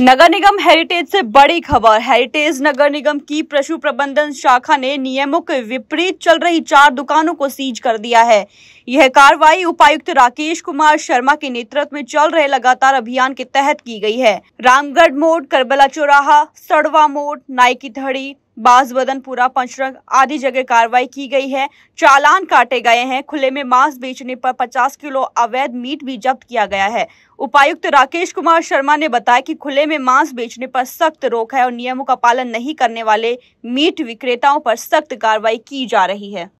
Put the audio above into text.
नगर निगम heritage से बड़ी खबर हेरिटेज नगर निगम की पशु प्रबंधन शाखा ने नियमों के विपरीत चल रही चार दुकानों को सीज कर दिया है यह कार्रवाई उपायुक्त राकेश कुमार शर्मा के नेतृत्व में चल रहे लगातार अभियान के तहत की गई है रामगढ़ मोड़ करबला चौराहा सड़वा मोड़ नाइकी थड़ी पूरा पंचरंग आदि जगह कार्रवाई की गई है चालान काटे गए हैं खुले में मांस बेचने पर 50 किलो अवैध मीट भी जब्त किया गया है उपायुक्त राकेश कुमार शर्मा ने बताया कि खुले में मांस बेचने पर सख्त रोक है और नियमों का पालन नहीं करने वाले मीट विक्रेताओं पर सख्त कार्रवाई की जा रही है